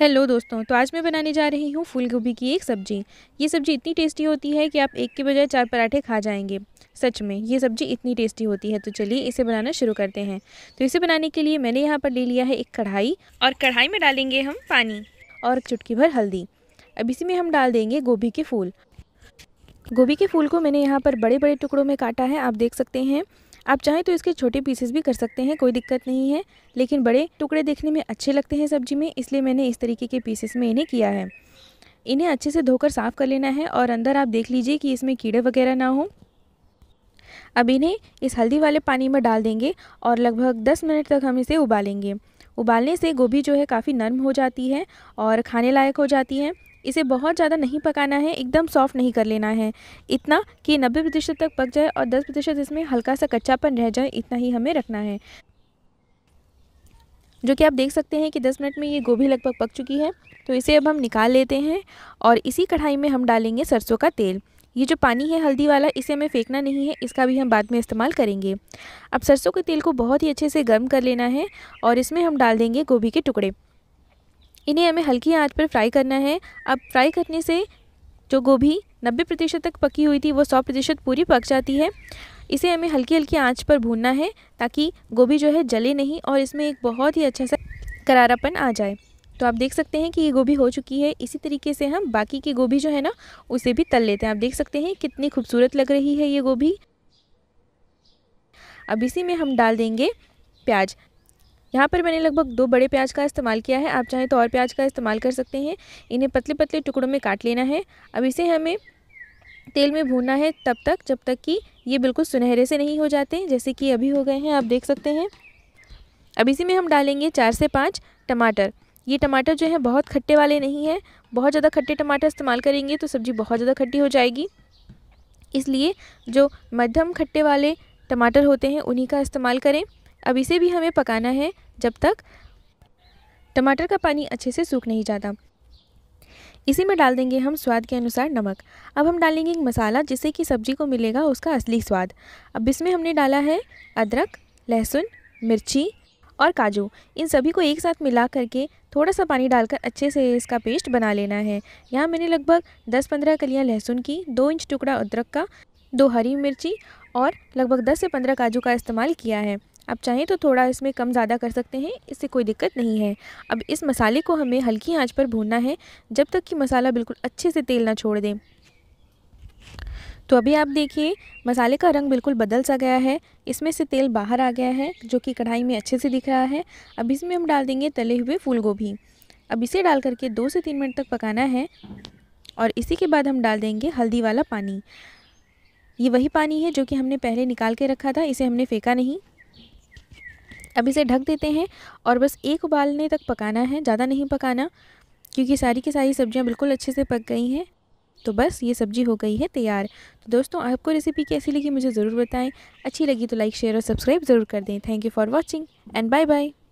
hello दोस्तों तो आज मैं बनाने जा रही हूँ फूल गोभी की एक सब्ज़ी ये सब्ज़ी इतनी टेस्टी होती है कि आप एक के बजाय चार पराठे खा जाएंगे सच में ये सब्ज़ी इतनी टेस्टी होती है तो चलिए इसे बनाना शुरू करते हैं तो इसे बनाने के लिए मैंने यहाँ पर ले लिया है एक कढ़ाई और कढ़ाई में डालेंगे हम पानी और चुटकी भर हल्दी अब इसी में हम डाल देंगे गोभी के फूल गोभी के फूल को मैंने यहाँ पर बड़े बड़े टुकड़ों में काटा है आप देख सकते हैं आप चाहें तो इसके छोटे पीसेस भी कर सकते हैं कोई दिक्कत नहीं है लेकिन बड़े टुकड़े देखने में अच्छे लगते हैं सब्जी में इसलिए मैंने इस तरीके के पीसेस में इन्हें किया है इन्हें अच्छे से धोकर साफ़ कर लेना है और अंदर आप देख लीजिए कि इसमें कीड़े वगैरह ना हो अब इन्हें इस हल्दी वाले पानी में डाल देंगे और लगभग दस मिनट तक हम इसे उबालेंगे उबालने से गोभी जो है काफ़ी नरम हो जाती है और खाने लायक हो जाती है इसे बहुत ज़्यादा नहीं पकाना है एकदम सॉफ्ट नहीं कर लेना है इतना कि नब्बे प्रतिशत तक पक जाए और दस प्रतिशत इसमें हल्का सा कच्चापन रह जाए इतना ही हमें रखना है जो कि आप देख सकते हैं कि 10 मिनट में ये गोभी लगभग पक चुकी है तो इसे अब हम निकाल लेते हैं और इसी कढ़ाई में हम डालेंगे सरसों का तेल ये जो पानी है हल्दी वाला इसे हमें फेंकना नहीं है इसका भी हम बाद में इस्तेमाल करेंगे अब सरसों के तेल को बहुत ही अच्छे से गर्म कर लेना है और इसमें हम डाल देंगे गोभी के टुकड़े इन्हें हमें हल्की आंच पर फ्राई करना है अब फ्राई करने से जो गोभी नब्बे प्रतिशत तक पकी हुई थी वो सौ प्रतिशत पूरी पक जाती है इसे हमें हल्की हल्की आंच पर भूनना है ताकि गोभी जो है जले नहीं और इसमें एक बहुत ही अच्छा सा करारापन आ जाए तो आप देख सकते हैं कि ये गोभी हो चुकी है इसी तरीके से हम बाकी की गोभी जो है ना उसे भी तल लेते हैं आप देख सकते हैं कितनी खूबसूरत लग रही है ये गोभी अब इसी में हम डाल देंगे प्याज यहाँ पर मैंने लगभग दो बड़े प्याज का इस्तेमाल किया है आप चाहें तो और प्याज का इस्तेमाल कर सकते हैं इन्हें पतले पतले टुकड़ों में काट लेना है अब इसे हमें तेल में भूनना है तब तक जब तक कि ये बिल्कुल सुनहरे से नहीं हो जाते जैसे कि अभी हो गए हैं आप देख सकते हैं अब इसी में हम डालेंगे चार से पाँच टमाटर ये टमाटर जो है बहुत खट्टे वाले नहीं हैं बहुत ज़्यादा खट्टे टमाटर इस्तेमाल करेंगे तो सब्ज़ी बहुत ज़्यादा खट्टी हो जाएगी इसलिए जो मध्यम खट्टे वाले टमाटर होते हैं उन्हीं का इस्तेमाल करें अब इसे भी हमें पकाना है जब तक टमाटर का पानी अच्छे से सूख नहीं जाता इसी में डाल देंगे हम स्वाद के अनुसार नमक अब हम डालेंगे एक मसाला जिससे कि सब्जी को मिलेगा उसका असली स्वाद अब इसमें हमने डाला है अदरक लहसुन मिर्ची और काजू इन सभी को एक साथ मिला करके थोड़ा सा पानी डालकर अच्छे से इसका पेस्ट बना लेना है यहाँ मैंने लगभग 10-15 कलियाँ लहसुन की दो इंच टुकड़ा अदरक का दो हरी मिर्ची और लगभग 10 से 15 काजू का इस्तेमाल किया है आप चाहें तो थोड़ा इसमें कम ज़्यादा कर सकते हैं इससे कोई दिक्कत नहीं है अब इस मसाले को हमें हल्की आंच पर भूनना है जब तक कि मसाला बिल्कुल अच्छे से तेल ना छोड़ दें तो अभी आप देखिए मसाले का रंग बिल्कुल बदल सा गया है इसमें से तेल बाहर आ गया है जो कि कढ़ाई में अच्छे से दिख रहा है अब इसमें हम डाल देंगे तले हुए फूल गोभी अब इसे डाल करके दो से तीन मिनट तक पकाना है और इसी के बाद हम डाल देंगे हल्दी वाला पानी ये वही पानी है जो कि हमने पहले निकाल के रखा था इसे हमने फेंका नहीं अब इसे ढक देते हैं और बस एक उबालने तक पकाना है ज़्यादा नहीं पकाना क्योंकि सारी की सारी सब्ज़ियाँ बिल्कुल अच्छे से पक गई हैं तो बस ये सब्ज़ी हो गई है तैयार तो दोस्तों आपको रेसिपी कैसी लगी मुझे ज़रूर बताएं अच्छी लगी तो लाइक शेयर और सब्सक्राइब ज़रूर कर दें thank you for watching and bye bye